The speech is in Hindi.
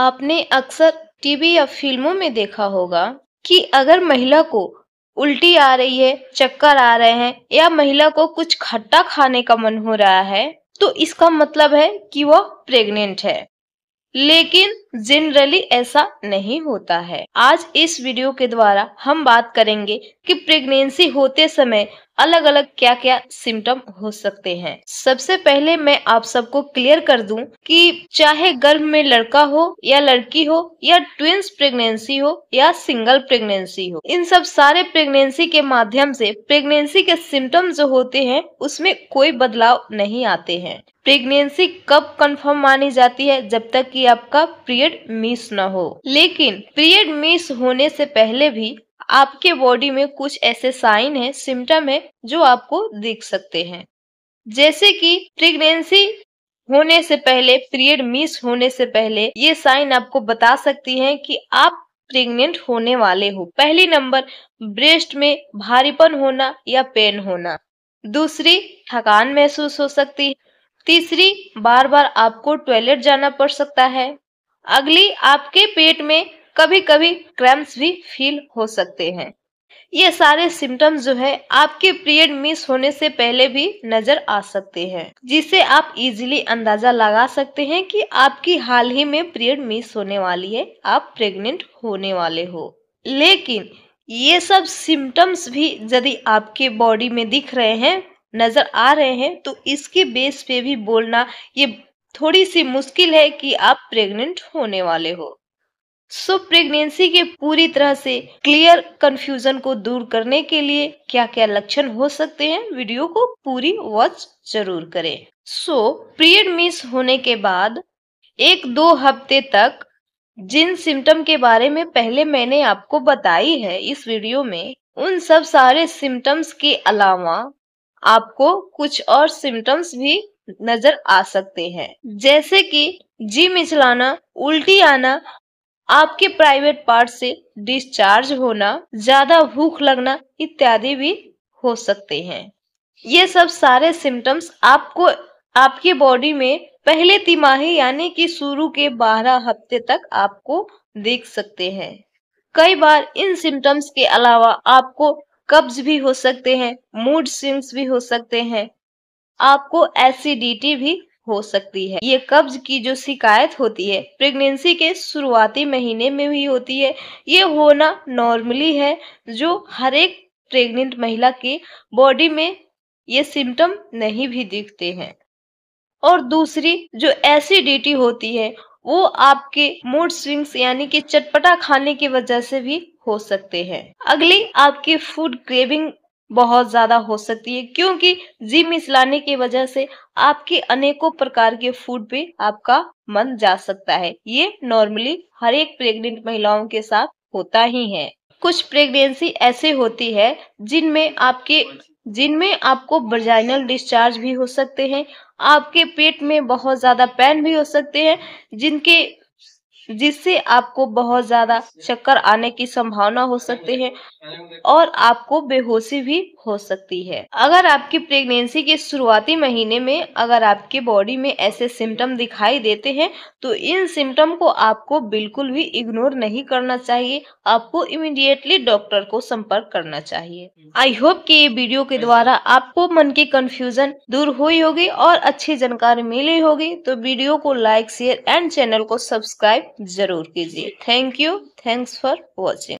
आपने अक्सर टीवी या फिल्मों में देखा होगा कि अगर महिला को उल्टी आ रही है चक्कर आ रहे हैं या महिला को कुछ खट्टा खाने का मन हो रहा है तो इसका मतलब है कि वह प्रेग्नेंट है लेकिन जनरली ऐसा नहीं होता है आज इस वीडियो के द्वारा हम बात करेंगे कि प्रेगनेंसी होते समय अलग अलग क्या क्या सिम्टम हो सकते हैं सबसे पहले मैं आप सबको क्लियर कर दूं कि चाहे गर्भ में लड़का हो या लड़की हो या ट्विंस प्रेगनेंसी हो या सिंगल प्रेगनेंसी हो इन सब सारे प्रेगनेंसी के माध्यम से प्रेगनेंसी के सिम्टम जो होते हैं उसमें कोई बदलाव नहीं आते हैं प्रेगनेंसी कब कंफर्म मानी जाती है जब तक की आपका प्रिय पीरियड मिस ना हो लेकिन पीरियड मिस होने से पहले भी आपके बॉडी में कुछ ऐसे साइन है सिम्टम है जो आपको दिख सकते हैं जैसे कि प्रेगनेंसी होने से पहले पीरियड मिस होने से पहले ये साइन आपको बता सकती हैं कि आप प्रेग्नेंट होने वाले हो पहली नंबर ब्रेस्ट में भारीपन होना या पेन होना दूसरी थकान महसूस हो सकती है तीसरी बार बार आपको टॉयलेट जाना पड़ सकता है अगली आपके पेट में कभी कभी क्रैम्स भी फील हो सकते हैं ये सारे सिम्टम्स जो है आपके पीरियड मिस होने से पहले भी नजर आ सकते हैं जिसे आप इजीली अंदाजा लगा सकते हैं कि आपकी हाल ही में पीरियड मिस होने वाली है आप प्रेग्नेंट होने वाले हो लेकिन ये सब सिम्टम्स भी यदि आपके बॉडी में दिख रहे हैं नजर आ रहे हैं तो इसके बेस पे भी बोलना ये थोड़ी सी मुश्किल है कि आप प्रेग्नेंट होने वाले हो सो so, प्रेगनेंसी के पूरी तरह से क्लियर कंफ्यूजन को दूर करने के लिए क्या क्या लक्षण हो सकते हैं वीडियो को पूरी वॉच जरूर करें सो so, पीरियड मिस होने के बाद एक दो हफ्ते तक जिन सिम्टम के बारे में पहले मैंने आपको बताई है इस वीडियो में उन सब सारे सिम्टम्स के अलावा आपको कुछ और सिम्टम्स भी नजर आ सकते हैं जैसे कि जी मिचलाना उल्टी आना आपके प्राइवेट पार्ट से डिस्चार्ज होना ज्यादा भूख लगना इत्यादि भी हो सकते हैं ये सब सारे सिम्टम्स आपको आपके बॉडी में पहले तिमाही यानी कि शुरू के बारह हफ्ते तक आपको देख सकते हैं कई बार इन सिम्टम्स के अलावा आपको कब्ज भी हो सकते हैं मूड स्विंग्स भी हो सकते हैं आपको एसिडिटी भी हो सकती है ये कब्ज की जो शिकायत होती है प्रेगनेंसी के शुरुआती महीने में भी होती है ये होना नॉर्मली है जो हर एक प्रेग्नेंट महिला की बॉडी में ये सिम्टम नहीं भी दिखते हैं और दूसरी जो एसिडिटी होती है वो आपके मूड स्विंग्स यानी कि चटपटा खाने की वजह से भी हो सकते हैं अगली आपकी फूड क्रेविंग बहुत ज़्यादा हो सकती है क्योंकि जिम मिसलाने की वजह से आपके अनेकों प्रकार के फूड पे आपका मन जा सकता है ये नॉर्मली हर एक प्रेग्नेंट महिलाओं के साथ होता ही है कुछ प्रेगनेंसी ऐसे होती है जिनमें आपके जिनमें आपको वर्जाइनल डिस्चार्ज भी हो सकते हैं आपके पेट में बहुत ज़्यादा पेन भी हो सकते हैं जिनके जिससे आपको बहुत ज्यादा चक्कर आने की संभावना हो सकती है और आपको बेहोशी भी हो सकती है अगर आपकी प्रेगनेंसी के शुरुआती महीने में अगर आपके बॉडी में ऐसे सिम्टम दिखाई देते हैं तो इन सिम्टम को आपको बिल्कुल भी इग्नोर नहीं करना चाहिए आपको इमिडिएटली डॉक्टर को संपर्क करना चाहिए आई होप की ये वीडियो के द्वारा आपको मन की कंफ्यूजन दूर हुई होगी और अच्छी जानकारी मिली होगी तो वीडियो को लाइक शेयर एंड चैनल को सब्सक्राइब ज़रूर कीजिए thank you thanks for watching